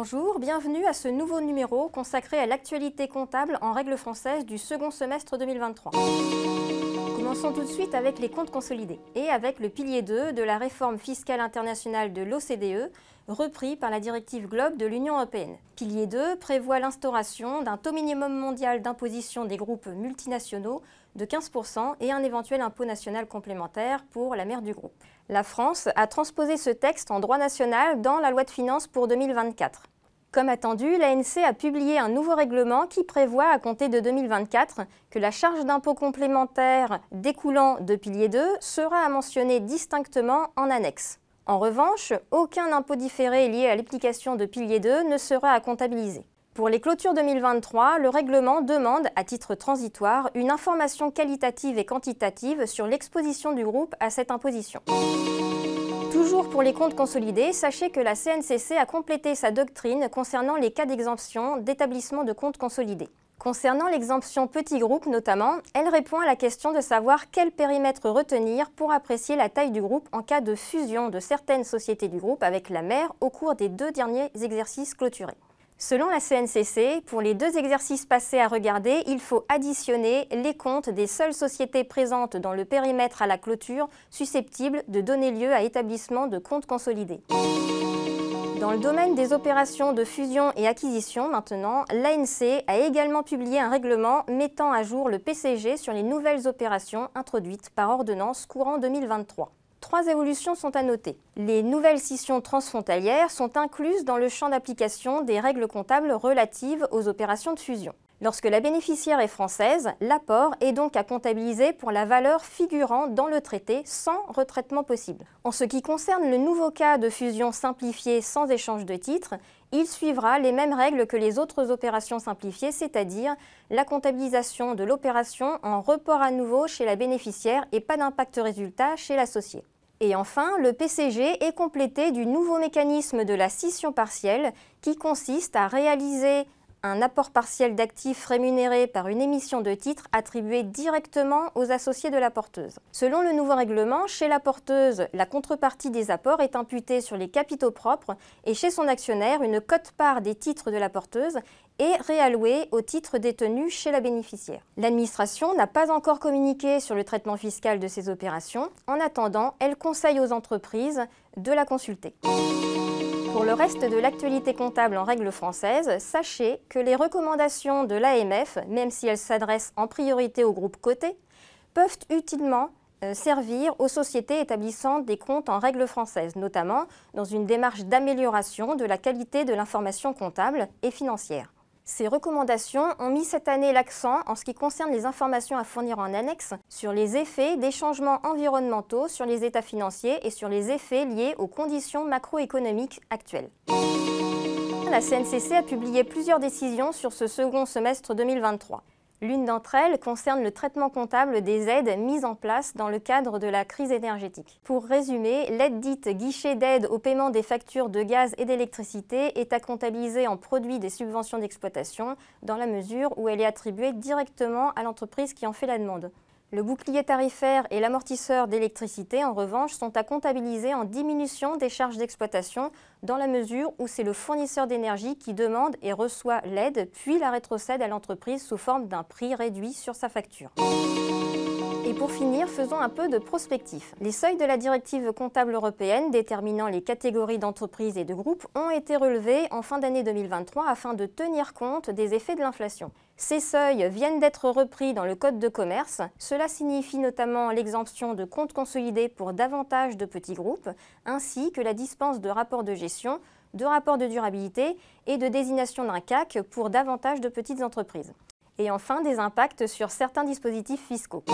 Bonjour, bienvenue à ce nouveau numéro consacré à l'actualité comptable en règle française du second semestre 2023. Commençons tout de suite avec les comptes consolidés et avec le pilier 2 de la réforme fiscale internationale de l'OCDE, repris par la directive Globe de l'Union européenne. Pilier 2 prévoit l'instauration d'un taux minimum mondial d'imposition des groupes multinationaux de 15% et un éventuel impôt national complémentaire pour la mère du groupe. La France a transposé ce texte en droit national dans la loi de finances pour 2024. Comme attendu, l'ANC a publié un nouveau règlement qui prévoit à compter de 2024 que la charge d'impôt complémentaire découlant de pilier 2 sera à mentionner distinctement en annexe. En revanche, aucun impôt différé lié à l'application de pilier 2 ne sera à comptabiliser. Pour les clôtures 2023, le règlement demande, à titre transitoire, une information qualitative et quantitative sur l'exposition du groupe à cette imposition. Toujours pour les comptes consolidés, sachez que la CNCC a complété sa doctrine concernant les cas d'exemption d'établissement de comptes consolidés. Concernant l'exemption petit groupe notamment, elle répond à la question de savoir quel périmètre retenir pour apprécier la taille du groupe en cas de fusion de certaines sociétés du groupe avec la mère au cours des deux derniers exercices clôturés. Selon la CNCC, pour les deux exercices passés à regarder, il faut additionner les comptes des seules sociétés présentes dans le périmètre à la clôture susceptibles de donner lieu à établissement de comptes consolidés. Dans le domaine des opérations de fusion et acquisition maintenant, l'ANC a également publié un règlement mettant à jour le PCG sur les nouvelles opérations introduites par ordonnance courant 2023. Trois évolutions sont à noter. Les nouvelles scissions transfrontalières sont incluses dans le champ d'application des règles comptables relatives aux opérations de fusion. Lorsque la bénéficiaire est française, l'apport est donc à comptabiliser pour la valeur figurant dans le traité sans retraitement possible. En ce qui concerne le nouveau cas de fusion simplifiée sans échange de titres, il suivra les mêmes règles que les autres opérations simplifiées, c'est-à-dire la comptabilisation de l'opération en report à nouveau chez la bénéficiaire et pas d'impact résultat chez l'associé. Et enfin, le PCG est complété du nouveau mécanisme de la scission partielle qui consiste à réaliser un apport partiel d'actifs rémunéré par une émission de titres attribuée directement aux associés de la porteuse. Selon le nouveau règlement, chez la porteuse, la contrepartie des apports est imputée sur les capitaux propres et chez son actionnaire, une cote-part des titres de la porteuse est réallouée aux titres détenus chez la bénéficiaire. L'administration n'a pas encore communiqué sur le traitement fiscal de ces opérations. En attendant, elle conseille aux entreprises de la consulter. Pour le reste de l'actualité comptable en règle française, sachez que les recommandations de l'AMF, même si elles s'adressent en priorité aux groupes cotés, peuvent utilement euh, servir aux sociétés établissant des comptes en règle française, notamment dans une démarche d'amélioration de la qualité de l'information comptable et financière. Ces recommandations ont mis cette année l'accent en ce qui concerne les informations à fournir en annexe sur les effets des changements environnementaux sur les états financiers et sur les effets liés aux conditions macroéconomiques actuelles. La CNCC a publié plusieurs décisions sur ce second semestre 2023. L'une d'entre elles concerne le traitement comptable des aides mises en place dans le cadre de la crise énergétique. Pour résumer, l'aide dite guichet d'aide au paiement des factures de gaz et d'électricité est à comptabiliser en produit des subventions d'exploitation dans la mesure où elle est attribuée directement à l'entreprise qui en fait la demande. Le bouclier tarifaire et l'amortisseur d'électricité, en revanche, sont à comptabiliser en diminution des charges d'exploitation dans la mesure où c'est le fournisseur d'énergie qui demande et reçoit l'aide, puis la rétrocède à l'entreprise sous forme d'un prix réduit sur sa facture. Et pour finir, faisons un peu de prospectif. Les seuils de la directive comptable européenne déterminant les catégories d'entreprises et de groupes ont été relevés en fin d'année 2023 afin de tenir compte des effets de l'inflation. Ces seuils viennent d'être repris dans le Code de commerce. Cela signifie notamment l'exemption de comptes consolidés pour davantage de petits groupes, ainsi que la dispense de rapports de gestion, de rapports de durabilité et de désignation d'un CAC pour davantage de petites entreprises. Et enfin, des impacts sur certains dispositifs fiscaux.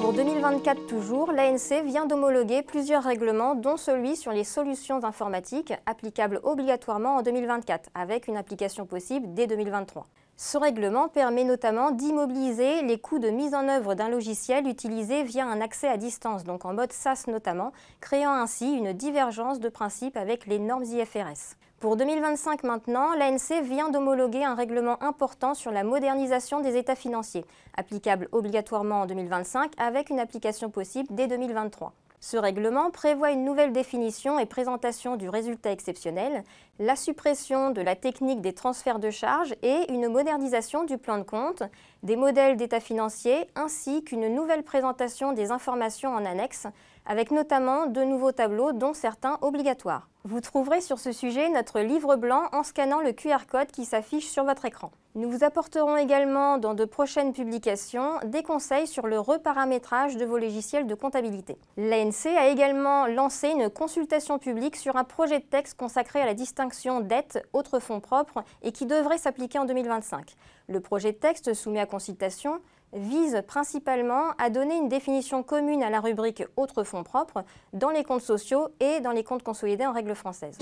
Pour 2024 toujours, l'ANC vient d'homologuer plusieurs règlements, dont celui sur les solutions informatiques, applicables obligatoirement en 2024, avec une application possible dès 2023. Ce règlement permet notamment d'immobiliser les coûts de mise en œuvre d'un logiciel utilisé via un accès à distance, donc en mode SaaS notamment, créant ainsi une divergence de principe avec les normes IFRS. Pour 2025 maintenant, l'ANC vient d'homologuer un règlement important sur la modernisation des états financiers, applicable obligatoirement en 2025 avec une application possible dès 2023. Ce règlement prévoit une nouvelle définition et présentation du résultat exceptionnel, la suppression de la technique des transferts de charges et une modernisation du plan de compte, des modèles d'état financier ainsi qu'une nouvelle présentation des informations en annexe avec notamment de nouveaux tableaux, dont certains obligatoires. Vous trouverez sur ce sujet notre livre blanc en scannant le QR code qui s'affiche sur votre écran. Nous vous apporterons également dans de prochaines publications des conseils sur le reparamétrage de vos logiciels de comptabilité. L'ANC a également lancé une consultation publique sur un projet de texte consacré à la distinction dette autres fonds propres et qui devrait s'appliquer en 2025. Le projet de texte soumis à consultation vise principalement à donner une définition commune à la rubrique Autres fonds propres dans les comptes sociaux et dans les comptes consolidés en règle française.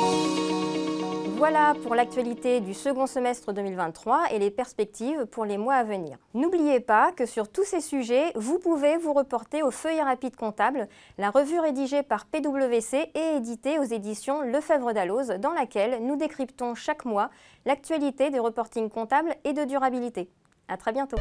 Voilà pour l'actualité du second semestre 2023 et les perspectives pour les mois à venir. N'oubliez pas que sur tous ces sujets, vous pouvez vous reporter au Feuillet rapide comptable, la revue rédigée par PwC et éditée aux éditions Lefebvre d'Alloz, dans laquelle nous décryptons chaque mois l'actualité des reportings comptables et de durabilité. À très bientôt.